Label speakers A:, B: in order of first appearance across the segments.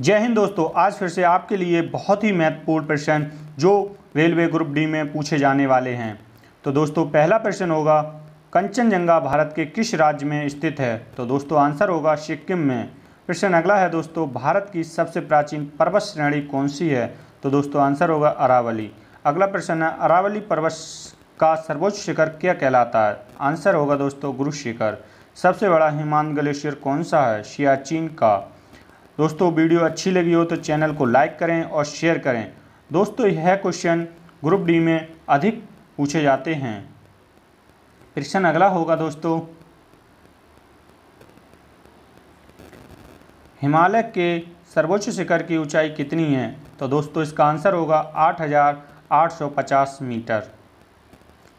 A: जय हिंद दोस्तों आज फिर से आपके लिए बहुत ही महत्वपूर्ण प्रश्न जो रेलवे ग्रुप डी में पूछे जाने वाले हैं तो दोस्तों पहला प्रश्न होगा कंचनजंगा भारत के किस राज्य में स्थित है तो दोस्तों आंसर होगा सिक्किम में प्रश्न अगला है दोस्तों भारत की सबसे प्राचीन पर्वत श्रेणी कौन सी है तो दोस्तों आंसर होगा अरावली अगला प्रश्न है अरावली पर्वत का सर्वोच्च शिखर क्या कहलाता है आंसर होगा दोस्तों गुरु शिखर सबसे बड़ा हिमांत ग्लेशियर कौन सा है सियाचिन का दोस्तों वीडियो अच्छी लगी हो तो चैनल को लाइक करें और शेयर करें दोस्तों यह क्वेश्चन ग्रुप डी में अधिक पूछे जाते हैं प्रश्न अगला होगा दोस्तों हिमालय के सर्वोच्च शिखर की ऊंचाई कितनी है तो दोस्तों इसका आंसर होगा 8,850 मीटर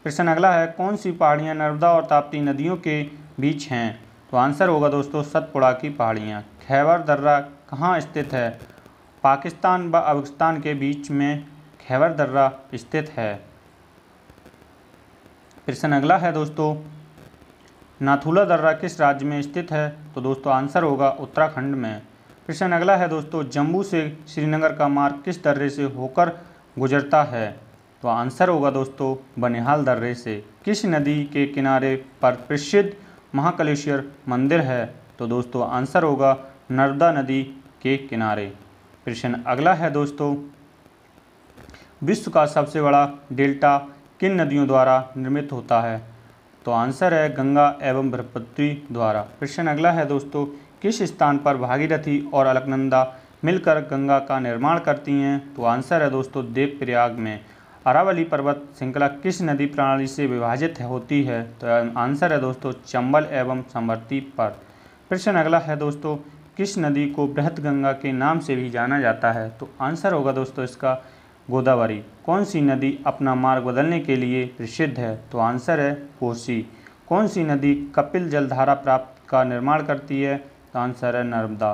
A: प्रश्न अगला है कौन सी पहाड़ियाँ नर्मदा और ताप्ती नदियों के बीच हैं तो आंसर होगा दोस्तों सतपुड़ा की पहाड़ियाँ खैबर दर्रा कहाँ स्थित है पाकिस्तान व अफगानिस्तान के बीच में खैबर दर्रा स्थित है प्रश्न अगला है दोस्तों नाथुला दर्रा किस राज्य में स्थित है तो दोस्तों आंसर होगा उत्तराखंड में प्रश्न अगला है दोस्तों जम्मू से श्रीनगर का मार्ग किस दर्रे से होकर गुजरता है तो आंसर होगा दोस्तों बनिहाल दर्रे से किस नदी के किनारे पर प्रसिद्ध महाकलेश्वर मंदिर है तो दोस्तों आंसर होगा नर्मदा नदी के किनारे प्रश्न अगला है दोस्तों विश्व का सबसे बड़ा डेल्टा किन नदियों द्वारा निर्मित होता है तो आंसर है गंगा एवं ब्रह्मपुत्री द्वारा प्रश्न अगला है दोस्तों किस स्थान पर भागीरथी और अलकनंदा मिलकर गंगा का निर्माण करती हैं तो आंसर है दोस्तों देवप्रयाग में अरावली पर्वत श्रृंखला किस नदी प्रणाली से विभाजित होती है तो आंसर है दोस्तों चंबल एवं समर्ती पर प्रश्न अगला है दोस्तों किस नदी को बृहत गंगा के नाम से भी जाना जाता है तो आंसर होगा दोस्तों इसका गोदावरी कौन सी नदी अपना मार्ग बदलने के लिए प्रसिद्ध है तो आंसर है कोसी कौन सी नदी कपिल जलधारा प्राप्त का निर्माण करती है तो आंसर है नर्मदा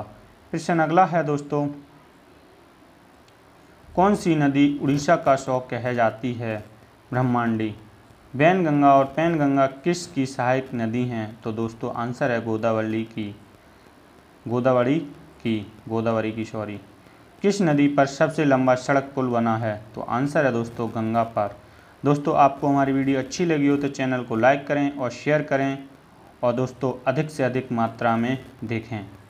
A: प्रश्न अगला है दोस्तों कौन सी नदी उड़ीसा का शौक कह जाती है ब्रह्मांडी बैन गंगा और पैन गंगा किस की सहायक नदी हैं तो दोस्तों आंसर है गोदावरी की गोदावरी की गोदावरी की सॉरी किस नदी पर सबसे लंबा सड़क पुल बना है तो आंसर है दोस्तों गंगा पार दोस्तों आपको हमारी वीडियो अच्छी लगी हो तो चैनल को लाइक करें और शेयर करें और दोस्तों अधिक से अधिक मात्रा में देखें